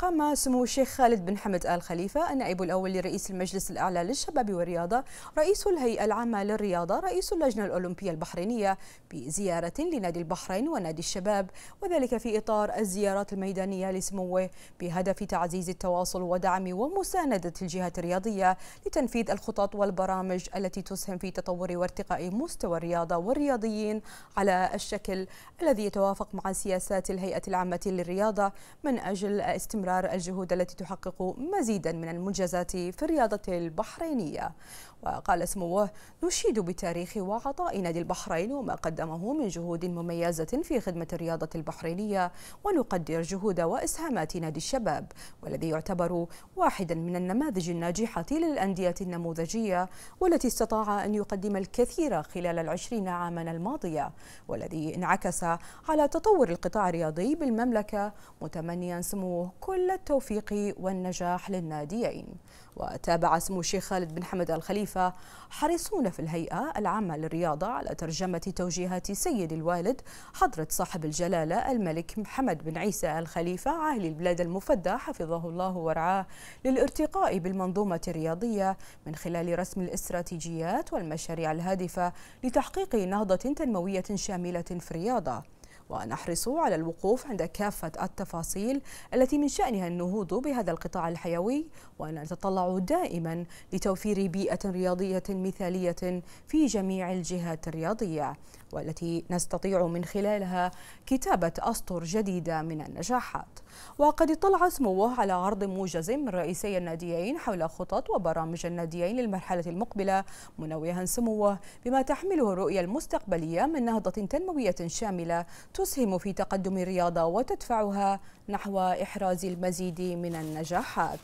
قام سمو الشيخ خالد بن حمد آل خليفة النائب الأول لرئيس المجلس الأعلى للشباب والرياضة رئيس الهيئة العامة للرياضة رئيس اللجنة الأولمبية البحرينية بزيارة لنادي البحرين ونادي الشباب وذلك في إطار الزيارات الميدانية لسموه بهدف تعزيز التواصل ودعم ومساندة الجهات الرياضية لتنفيذ الخطط والبرامج التي تسهم في تطور وارتقاء مستوى الرياضة والرياضيين على الشكل الذي يتوافق مع سياسات الهيئة العامة للرياضة من أجل استمرار استمرار الجهود التي تحقق مزيدا من المنجزات في الرياضة البحرينية وقال سموه نشيد بتاريخ وعطاء نادي البحرين وما قدمه من جهود مميزة في خدمة الرياضة البحرينية ونقدر جهود وإسهامات نادي الشباب والذي يعتبر واحدا من النماذج الناجحة للأندية النموذجية والتي استطاع أن يقدم الكثير خلال العشرين عاما الماضية والذي انعكس على تطور القطاع الرياضي بالمملكة متمنيا سموه كل كل التوفيق والنجاح للناديين وتابع سمو الشيخ خالد بن حمد الخليفة حريصون في الهيئة العامة للرياضة على ترجمة توجيهات سيد الوالد حضرة صاحب الجلالة الملك محمد بن عيسى الخليفة عاهل البلاد المفدى حفظه الله ورعاه للارتقاء بالمنظومة الرياضية من خلال رسم الاستراتيجيات والمشاريع الهادفة لتحقيق نهضة تنموية شاملة في الرياضة ونحرص على الوقوف عند كافة التفاصيل التي من شأنها النهوض بهذا القطاع الحيوي وأن دائما لتوفير بيئة رياضية مثالية في جميع الجهات الرياضية والتي نستطيع من خلالها كتابة أسطر جديدة من النجاحات وقد اطلع سموه على عرض موجز من رئيسي الناديين حول خطط وبرامج الناديين للمرحلة المقبلة منوها سموه بما تحمله الرؤية المستقبلية من نهضة تنموية شاملة تسهم في تقدم الرياضة وتدفعها نحو إحراز المزيد من النجاحات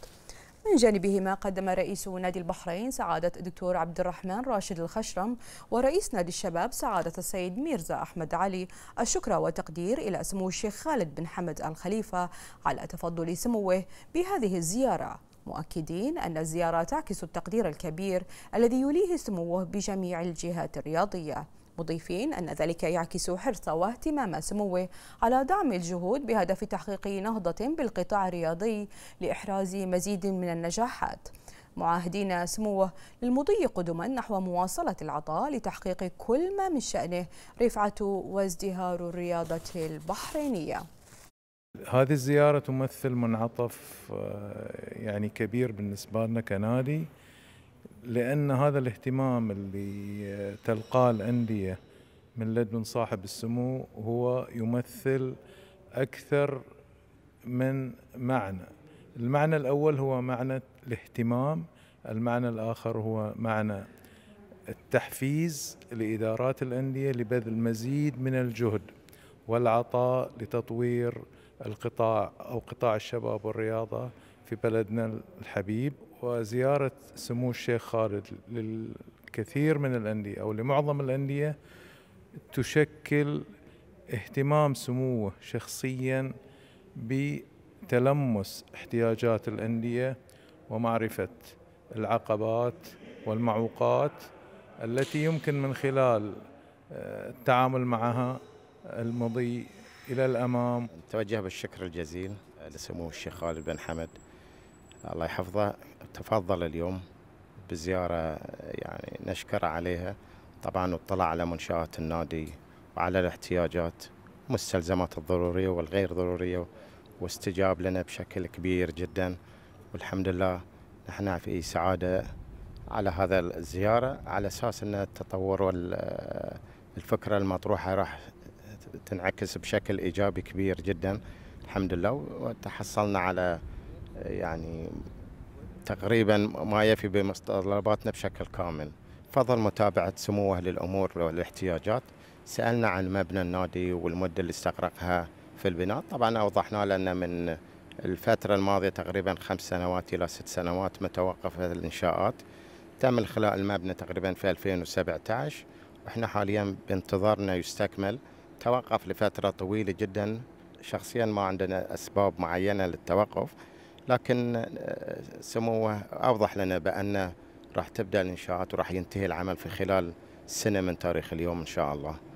من جانبهما قدم رئيس نادي البحرين سعادة الدكتور عبد الرحمن راشد الخشرم ورئيس نادي الشباب سعادة السيد ميرزا أحمد علي الشكر والتقدير إلى سمو الشيخ خالد بن حمد الخليفة على تفضل سموه بهذه الزيارة مؤكدين أن الزيارة تعكس التقدير الكبير الذي يوليه سموه بجميع الجهات الرياضية مضيفين أن ذلك يعكس حرصه واهتمام سموه على دعم الجهود بهدف تحقيق نهضة بالقطاع الرياضي لإحراز مزيد من النجاحات معاهدين سموه للمضي قدما نحو مواصلة العطاء لتحقيق كل ما من شأنه رفعة وازدهار الرياضة البحرينية هذه الزيارة تمثل منعطف آه، يعني كبير بالنسبة لنا كنادي لأن هذا الاهتمام اللي تلقاه الأندية من لدن صاحب السمو هو يمثل أكثر من معنى المعنى الأول هو معنى الاهتمام المعنى الآخر هو معنى التحفيز لإدارات الأندية لبذل مزيد من الجهد والعطاء لتطوير القطاع أو قطاع الشباب والرياضة في بلدنا الحبيب وزيارة سمو الشيخ خالد للكثير من الأندية أو لمعظم الأندية تشكل اهتمام سموه شخصيا بتلمس احتياجات الأندية ومعرفة العقبات والمعوقات التي يمكن من خلال آه، التعامل معها المضي إلى الأمام نتوجه بالشكر الجزيل لسمو الشيخ خالد بن حمد الله يحفظه تفضل اليوم بزيارة يعني نشكر عليها طبعا اطلع على منشآت النادي وعلى الاحتياجات مستلزمات الضرورية والغير ضرورية واستجاب لنا بشكل كبير جدا والحمد لله نحن في سعادة على هذا الزيارة على أساس أن التطور والفكرة المطروحة راح تنعكس بشكل إيجابي كبير جدا الحمد لله وتحصلنا على يعني تقريبا ما يفي بمتطلباتنا بشكل كامل فضل متابعة سموه للأمور والاحتياجات سألنا عن مبنى النادي والمدة اللي استغرقها في البناء طبعا أوضحنا لنا من الفترة الماضية تقريبا خمس سنوات إلى ست سنوات متوقفة الإنشاءات تم الخلاء المبنى تقريبا في 2017 وإحنا حاليا بانتظارنا يستكمل توقف لفترة طويلة جدا شخصيا ما عندنا أسباب معينة للتوقف لكن آه، سموه اوضح لنا بان راح تبدا الانشاءات وراح ينتهي العمل في خلال سنه من تاريخ اليوم ان شاء الله